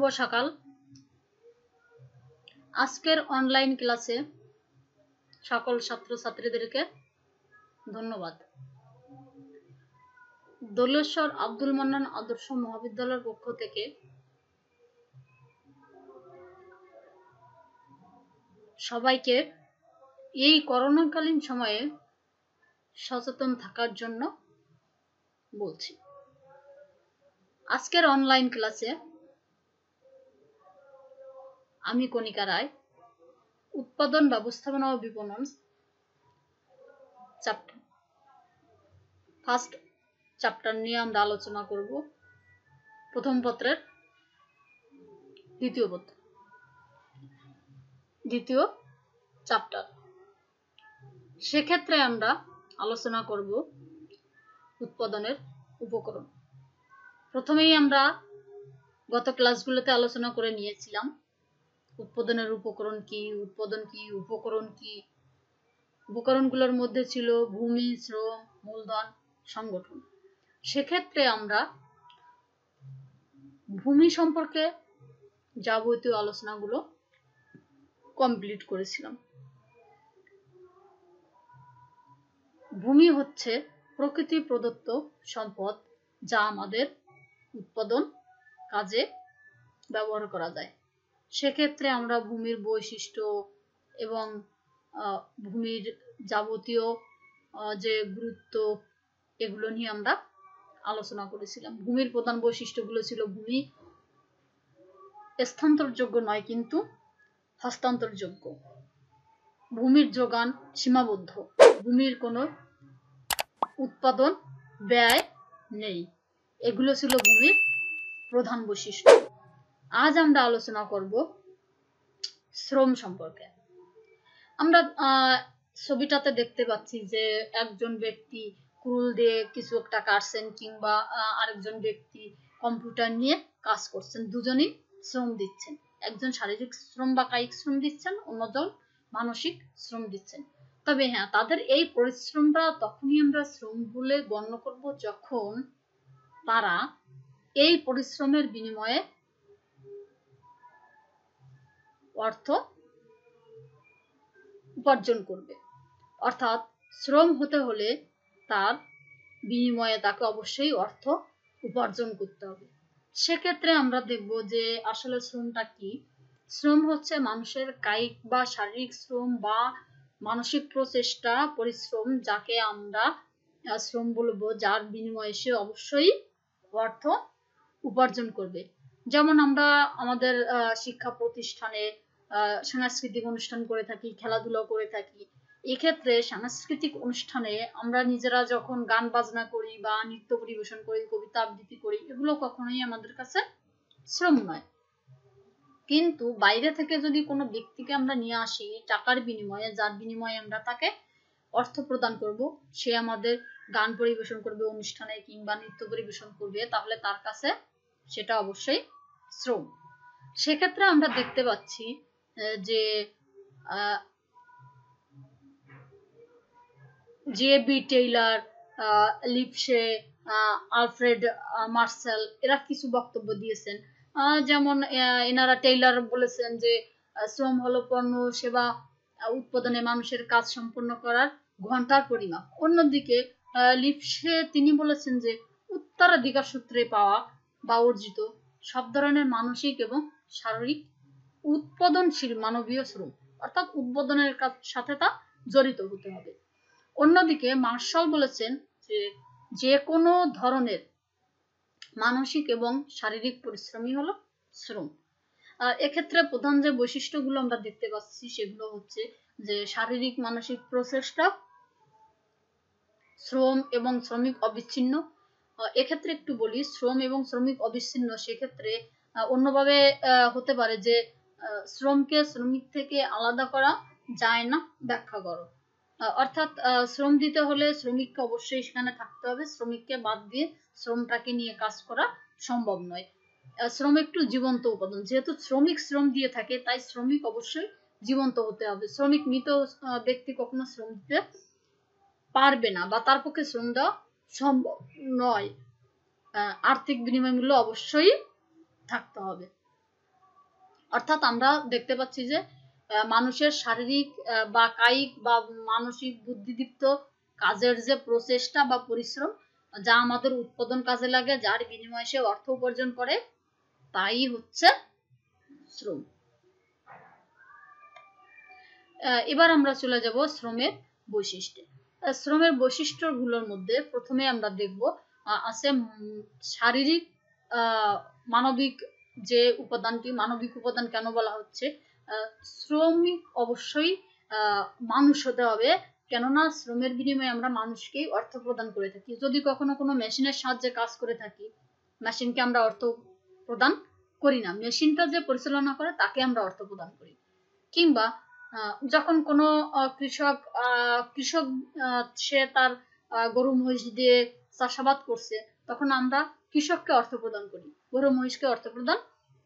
শুভ সকাল আজকের অনলাইন ক্লাসে সকল ছাত্রছাত্রীদেরকে ধন্যবাদ দোলেশ্বর আব্দুল মান্নান আদর্শ মহাবিদ্যালয়ের পক্ষ থেকে সবাইকে এই করোনাকালীন সময়ে সচেতন থাকার জন্য বলছি আজকের অনলাইন ক্লাসে আমি কণিকা রায় উৎপাদন ব্যবস্থাপনা ও বিপণন ফার্স্ট চ্যাপ্টার নিয়ে আমরা আলোচনা করব প্রথম পত্রের দ্বিতীয় পত্র দ্বিতীয় চ্যাপ্টার সেক্ষেত্রে আমরা আলোচনা করব উৎপাদনের উপকরণ প্রথমেই আমরা গত ক্লাসগুলোতে আলোচনা করে নিয়েছিলাম উৎপাদনের উপকরণ কি উৎপাদন কি উপকরণ কি উপকরণগুলোর মধ্যে ছিল ভূমি শ্রম মূলধন সংগঠন সেক্ষেত্রে আমরা ভূমি সম্পর্কে যাবতীয় আলোচনাগুলো কমপ্লিট করেছিলাম ভূমি হচ্ছে প্রকৃতি প্রদত্ত সম্পদ যা আমাদের উৎপাদন কাজে ব্যবহার করা যায় সেক্ষেত্রে আমরা ভূমির বৈশিষ্ট্য এবং ভূমির যাবতীয় যে গুরুত্ব এগুলো নিয়ে আমরা আলোচনা করেছিলাম ভূমির প্রধান বৈশিষ্ট্যগুলো ছিল ভূমি স্থান্তরযোগ্য নয় কিন্তু হস্তান্তরযোগ্য ভূমির যোগান সীমাবদ্ধ ভূমির কোনো উৎপাদন ব্যয় নেই এগুলো ছিল ভূমির প্রধান বৈশিষ্ট্য আজ আমরা আলোচনা করব শ্রম সম্পর্কে আমরা ছবিটাতে দেখতে পাচ্ছি যে একজন ব্যক্তি কুল দিয়ে কিছু একটা কাটছেন কিংবা আরেকজন ব্যক্তি কম্পিউটার নিয়ে কাজ করছেন দুজনেই শ্রম দিচ্ছেন একজন শারীরিক শ্রম বা কায়িক শ্রম দিচ্ছেন অন্যজন মানসিক শ্রম দিচ্ছেন তবে হ্যাঁ তাদের এই পরিশ্রমটা তখনই আমরা শ্রম বলে গণ্য করব যখন তারা এই পরিশ্রমের বিনিময়ে অর্থ উপার্জন করবে অর্থাৎ শ্রম হতে হলে তার বিনিময়ে তাকে অবশ্যই অর্থ উপার্জন করতে হবে সেক্ষেত্রে আমরা দেখব যে আসলে শ্রমটা কি শ্রম হচ্ছে মানুষের কায়িক বা শারীরিক শ্রম বা মানসিক প্রচেষ্টা পরিশ্রম যাকে আমরা শ্রম বলবো যার বিনিময়ে সে অবশ্যই অর্থ উপার্জন করবে যেমন আমরা আমাদের শিক্ষা প্রতিষ্ঠানে সাংস্কৃতিক অনুষ্ঠান করে থাকি খেলাধুলা করে থাকি এক্ষেত্রে সাংস্কৃতিক অনুষ্ঠানে আমরা নিজেরা যখন গান বাজনা করি বা নৃত্য পরিবেশন করি কবিতা আবৃত্তি করি এগুলো কখনোই আমাদের কাছে শ্রম নয় কিন্তু বাইরে থেকে যদি কোনো ব্যক্তিকে আমরা নিয়ে আসি টাকার বিনিময়ে যার বিনিময়ে আমরা তাকে অর্থ প্রদান করব সে আমাদের গান পরিবেশন করবে অনুষ্ঠানে কিংবা নৃত্য পরিবেশন করবে তাহলে তার কাছে সেটা অবশ্যই শ্রম সেক্ষেত্রে আমরা দেখতে পাচ্ছি যে J B Taylor Lipsey Alfred Marshall এরা কিছু বক্তব্য দিয়েছেন যেমন এনারা টেইলার বলেছেন যে শ্রম হলো পণ্য সেবা উৎপাদনে মানুষের কাজ সম্পন্ন করার ঘন্টার পরিমাপ অন্যদিকে লিপসে তিনি বলেছেন যে উত্তরাধিকার সূত্রে পাওয়া বা অর্জিত সব ধরনের মানসিক এবং শারীরিক উৎপাদনশীল মানবীয় শ্রম অর্থাৎ উদ্বোধনের সাথে তা জড়িত হতে হবে অন্যদিকে মার্শাল বলেছেন যে যে কোনো ধরনের মানসিক এবং শারীরিক পরিশ্রমই হলো শ্রম এক্ষেত্রে প্রধান যে বৈশিষ্ট্যগুলো আমরা দেখতে পাচ্ছি সেগুলো হচ্ছে যে শারীরিক মানসিক প্রচেষ্টা শ্রম এবং শ্রমিক অবিচ্ছিন্ন এক্ষেত্রে একটু বলি শ্রম এবং শ্রমিক অবিচ্ছিন্ন সেক্ষেত্রে অন্যভাবে হতে পারে যে শ্রমকে শ্রমিক থেকে আলাদা করা যায় না ব্যাখ্যা করো অর্থাৎ শ্রম দিতে হলে শ্রমিককে অবশ্যই সেখানে থাকতে হবে শ্রমিককে বাদ দিয়ে শ্রমটাকে নিয়ে কাজ করা সম্ভব নয় শ্রম একটু জীবন্ত উপাদান যেহেতু শ্রমিক শ্রম দিয়ে থাকে তাই শ্রমিক অবশ্যই জীবন্ত হতে হবে শ্রমিক মৃত ব্যক্তি কখনো শ্রম দিতে পারবে না বা তার পক্ষে শ্রম দেওয়া সম্ভব নয় আর্থিক বিনিময় মূল্য অবশ্যই থাকতে হবে অর্থাৎ আমরা দেখতে পাচ্ছি যে মানুষের শারীরিক বা কায়িক বা মানসিক বুদ্ধিদীপ্ত কাজের যে প্রচেষ্টা বা পরিশ্রম যা আমাদের উৎপাদন কাজে লাগে যার বিনিময়ে সে অর্থ উপার্জন করে তাই হচ্ছে শ্রম এবার আমরা চলে যাব শ্রমের বৈশিষ্ট্য শ্রমের বৈশিষ্ট্যগুলোর মধ্যে প্রথমে আমরা দেখব আছে শারীরিক মানবিক যে উপাদানটি মানবিক উপাদান কেন বলা হচ্ছে শ্রমিক অবশ্যই মানুষ হতে হবে কেননা শ্রমের বিনিময়ে আমরা মানুষকে অর্থ প্রদান করে থাকি যদি কখনো কোনো মেশিনের সাহায্যে কাজ করে থাকি মেশিনকে আমরা অর্থ প্রদান করি না মেশিনটা যে পরিচালনা করে তাকে আমরা অর্থ প্রদান করি কিংবা যখন কোনো কৃষক কৃষক সে তার গরু মহিষ দিয়ে চাষাবাদ করছে তখন আমরা কৃষককে অর্থ প্রদান করি গরু মহিষকে অর্থ প্রদান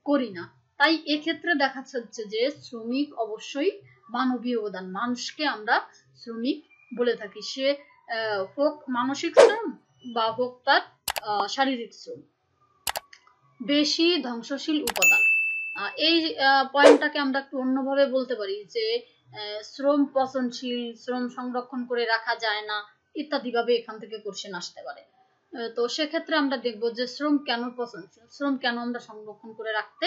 করি না তাই এক্ষেত্রে দেখা যাচ্ছে যে শ্রমিক অবশ্যই মানবীয় অবদান মানুষকে আমরা শ্রমিক বলে থাকি সে হোক মানসিক শ্রম বা হোক তার শারীরিক শ্রম বেশি ধ্বংসশীল উপাদান এই পয়েন্টটাকে আমরা একটু অন্যভাবে বলতে পারি যে শ্রম পচনশীল শ্রম সংরক্ষণ করে রাখা যায় না ইত্যাদি ভাবে এখান থেকে কোশ্চেন আসতে পারে তো সেক্ষেত্রে আমরা দেখব যে শ্রম কেন শ্রম কেন আমরা সংরক্ষণ করে রাখতে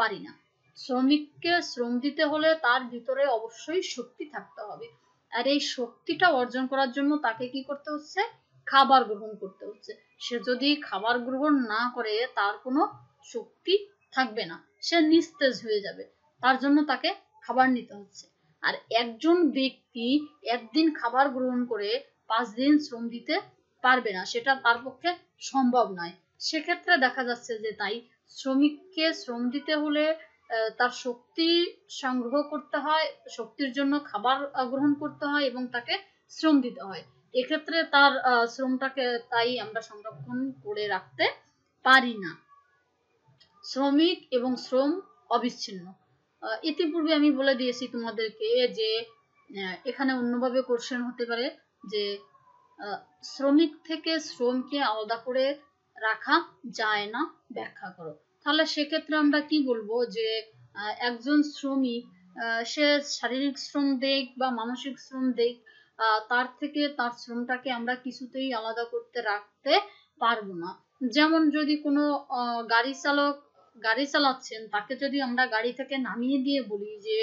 পারি না শ্রমিককে শ্রম দিতে হলে তার ভিতরে অবশ্যই শক্তি থাকতে হবে আর এই শক্তিটা অর্জন করার জন্য তাকে কি করতে হচ্ছে খাবার গ্রহণ করতে হচ্ছে সে যদি খাবার গ্রহণ না করে তার কোনো শক্তি থাকবে না সে নিস্তেজ হয়ে যাবে তার জন্য তাকে খাবার নিতে হচ্ছে আর একজন ব্যক্তি একদিন খাবার গ্রহণ করে পাঁচ দিন শ্রম দিতে পারবে না সেটা তার পক্ষে সম্ভব নয় সেক্ষেত্রে দেখা যাচ্ছে যে তাই শ্রমিককে শ্রম দিতে হলে তার শক্তি সংগ্রহ করতে হয় শক্তির জন্য খাবার গ্রহণ করতে হয় এবং তাকে শ্রম দিতে হয় এক্ষেত্রে তার শ্রমটাকে তাই আমরা সংরক্ষণ করে রাখতে পারি না শ্রমিক এবং শ্রম অবিচ্ছিন্ন ইতিপূর্বে আমি বলে দিয়েছি তোমাদেরকে যে এখানে অন্যভাবে কোশ্চেন হতে পারে যে শ্রমিক থেকে শ্রমকে আলাদা করে রাখা যায় না ব্যাখ্যা করো তাহলে সেক্ষেত্রে আমরা কি বলবো যে একজন শ্রমিক সে শারীরিক শ্রম দেখ বা মানসিক শ্রম দেখ তার থেকে তার শ্রমটাকে আমরা কিছুতেই আলাদা করতে রাখতে পারবো না যেমন যদি কোনো গাড়ি চালক গাড়ি চালাচ্ছেন তাকে যদি আমরা গাড়ি থেকে নামিয়ে দিয়ে বলি যে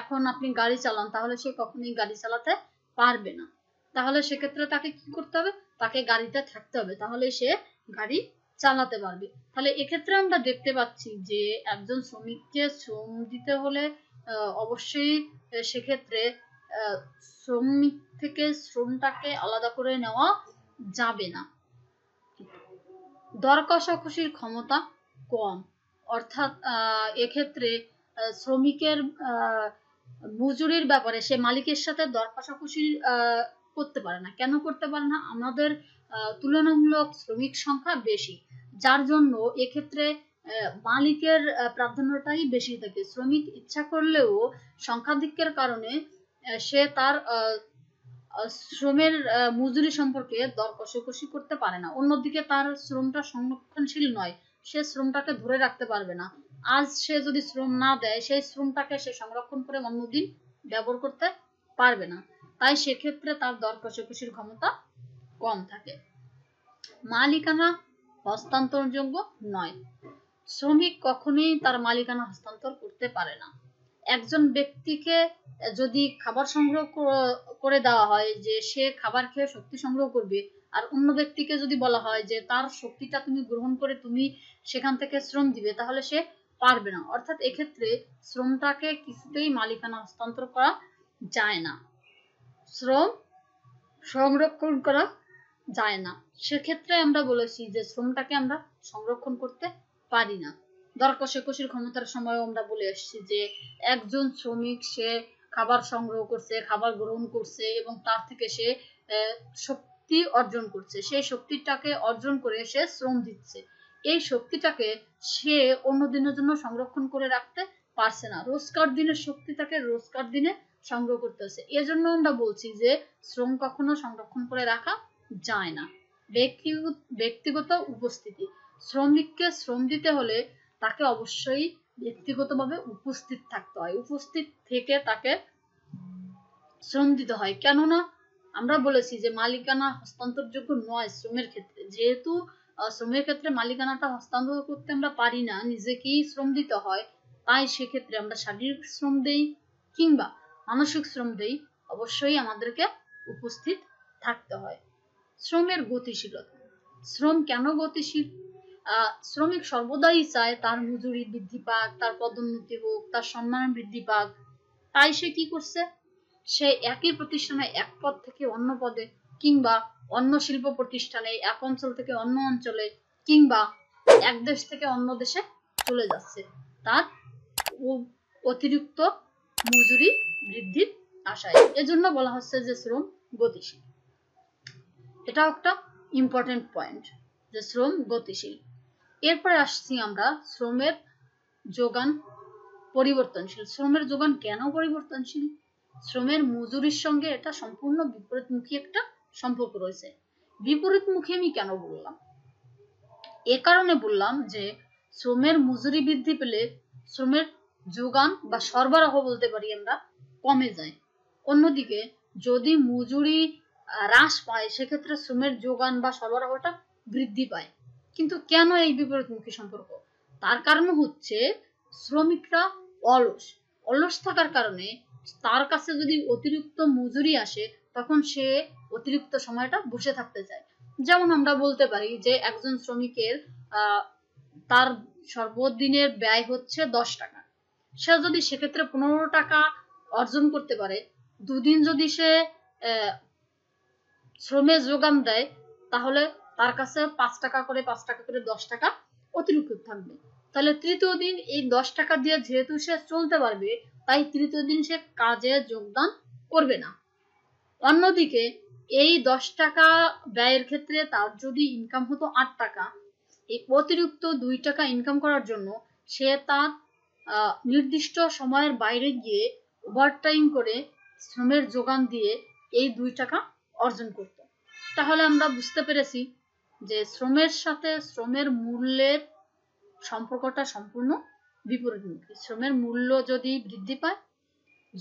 এখন আপনি গাড়ি চালান তাহলে সে কখনোই গাড়ি চালাতে পারবে না তাহলে সেক্ষেত্রে তাকে কি করতে হবে তাকে গাড়িতে থাকতে হবে তাহলে সে গাড়ি চালাতে পারবে তাহলে এক্ষেত্রে আমরা দেখতে পাচ্ছি যে একজন শ্রমিককে শ্রম দিতে হলে অবশ্যই সেক্ষেত্রে শ্রমিক থেকে শ্রমটাকে আলাদা করে নেওয়া যাবে না দর ক্ষমতা কম অর্থাৎ এক্ষেত্রে শ্রমিকের মজুরির ব্যাপারে সে মালিকের সাথে দর আহ করতে পারে না কেন করতে পারে না আমাদের তুলনামূলক শ্রমিক সংখ্যা বেশি যার জন্য এক্ষেত্রে মালিকের প্রাধান্যটাই বেশি থাকে শ্রমিক ইচ্ছা করলেও সংখ্যাধিক্যের কারণে সে তার শ্রমের মজুরি সম্পর্কে দর কষাকষি করতে পারে না অন্যদিকে তার শ্রমটা সংরক্ষণশীল নয় সে শ্রমটাকে ধরে রাখতে পারবে না আজ সে যদি শ্রম না দেয় সেই শ্রমটাকে সে সংরক্ষণ করে অন্যদিন ব্যবহার করতে পারবে না তাই সেক্ষেত্রে তার দর কষাকষির ক্ষমতা কম থাকে মালিকানা হস্তান্তরযোগ্য নয় শ্রমিক কখনোই তার মালিকানা হস্তান্তর করতে পারে না একজন ব্যক্তিকে যদি খাবার সংগ্রহ করে দেওয়া হয় যে সে খাবার খেয়ে শক্তি সংগ্রহ করবে আর অন্য ব্যক্তিকে যদি বলা হয় যে তার শক্তিটা তুমি গ্রহণ করে তুমি সেখান থেকে শ্রম দিবে তাহলে সে পারবে না অর্থাৎ এক্ষেত্রে শ্রমটাকে কিছুতেই মালিকানা হস্তান্তর করা যায় না শ্রম সংরক্ষণ করা যায় না সেক্ষেত্রে আমরা বলেছি যে শ্রমটাকে আমরা সংরক্ষণ করতে পারি না দরকার কষাকষির ক্ষমতার সময় আমরা বলে এসেছি যে একজন শ্রমিক সে খাবার সংগ্রহ করছে খাবার গ্রহণ করছে এবং তার থেকে সে শক্তি অর্জন করছে সেই শক্তিটাকে অর্জন করে সে শ্রম দিচ্ছে এই শক্তিটাকে সে অন্য দিনের জন্য সংরক্ষণ করে রাখতে পারছে না রোজকার দিনের শক্তিটাকে রোজকার দিনে সংগ্রহ করতেছে হচ্ছে এজন্য আমরা বলছি যে শ্রম কখনো সংরক্ষণ করে রাখা যায় না ব্যক্তিগত ব্যক্তিগত উপস্থিতি শ্রমিককে শ্রম দিতে হলে তাকে অবশ্যই ব্যক্তিগতভাবে উপস্থিত থাকতে হয় উপস্থিত থেকে তাকে শ্রম দিতে হয় কেননা আমরা বলেছি যে মালিকানা হস্তান্তরযোগ্য নয় শ্রমের ক্ষেত্রে যেহেতু শ্রমের ক্ষেত্রে মালিকানাটা হস্তান্তর করতে আমরা পারি না নিজেকেই শ্রম দিতে হয় তাই সেক্ষেত্রে আমরা শারীরিক শ্রম দেই কিংবা মানসিক শ্রম দেই অবশ্যই আমাদেরকে উপস্থিত থাকতে হয় শ্রমের গতিশীলতা শ্রম কেন গতিশীল শ্রমিক সর্বদাই চায় তার মজুরি বৃদ্ধি পাক তার পদোন্নতি হোক তার সম্মান বৃদ্ধি পাক তাই সে কি করছে সে একই প্রতিষ্ঠানে এক পদ থেকে অন্য পদে কিংবা অন্য শিল্প প্রতিষ্ঠানে এক অঞ্চল থেকে অন্য অঞ্চলে কিংবা এক দেশ থেকে অন্য দেশে চলে যাচ্ছে তার অতিরিক্ত মজুরি বৃদ্ধির আশায় এজন্য বলা হচ্ছে যে শ্রম গতিশীল এটা একটা ইম্পর্টেন্ট পয়েন্ট যে শ্রম গতিশীল এরপরে আসছি আমরা শ্রমের যোগান পরিবর্তনশীল শ্রমের যোগান কেন পরিবর্তনশীল শ্রমের মজুরির সঙ্গে এটা সম্পূর্ণ বিপরীতমুখী একটা সম্পর্ক রয়েছে বিপরীতমুখী আমি কেন বললাম এ কারণে বললাম যে শ্রমের মজুরি বৃদ্ধি পেলে শ্রমের যোগান বা সরবরাহ বলতে পারি আমরা কমে যায় অন্যদিকে যদি মজুরি হ্রাস পায় সেক্ষেত্রে শ্রমের যোগান বা সরবরাহটা বৃদ্ধি পায় কিন্তু কেন এই বিপরীতমুখী সম্পর্ক তার কারণ হচ্ছে শ্রমিকরা অলস অলস থাকার কারণে তার কাছে যদি অতিরিক্ত মজুরি আসে তখন সে অতিরিক্ত সময়টা বসে থাকতে চায় যেমন আমরা বলতে পারি যে একজন শ্রমিকের তার সর্বদিনের ব্যয় হচ্ছে দশ টাকা সে যদি সেক্ষেত্রে পনেরো টাকা অর্জন করতে পারে দুদিন যদি সে শ্রমে যোগান দেয় তাহলে তার কাছে পাঁচ টাকা করে পাঁচ টাকা করে দশ টাকা অতিরিক্ত থাকবে তাহলে তৃতীয় দিন এই দশ টাকা দিয়ে যেহেতু সে চলতে পারবে তাই তৃতীয় দিন সে কাজে যোগদান করবে না অন্যদিকে এই দশ টাকা ব্যয়ের ক্ষেত্রে তার যদি ইনকাম হতো আট টাকা এই অতিরিক্ত দুই টাকা ইনকাম করার জন্য সে তার নির্দিষ্ট সময়ের বাইরে গিয়ে ওভারটাইম করে শ্রমের যোগান দিয়ে এই দুই টাকা অর্জন করত তাহলে আমরা বুঝতে পেরেছি যে শ্রমের সাথে শ্রমের মূল্যের সম্পর্কটা সম্পূর্ণ বিপরীতমুখী শ্রমের মূল্য যদি বৃদ্ধি পায়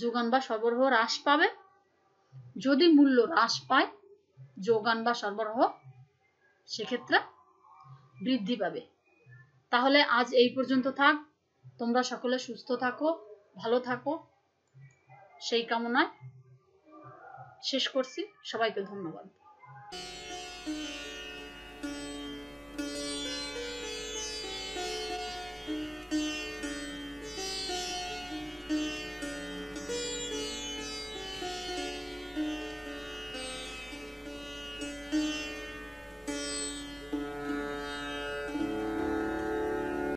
যোগান বা সরবরাহ হ্রাস পাবে যদি মূল্য হ্রাস পায় যোগান বা সরবরাহ সেক্ষেত্রে বৃদ্ধি পাবে তাহলে আজ এই পর্যন্ত থাক তোমরা সকলে সুস্থ থাকো ভালো থাকো সেই কামনায় শেষ করছি সবাইকে ধন্যবাদ